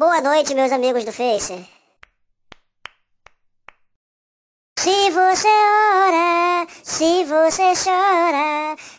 Boa noite, meus amigos do Face. Se você ora, se você chora,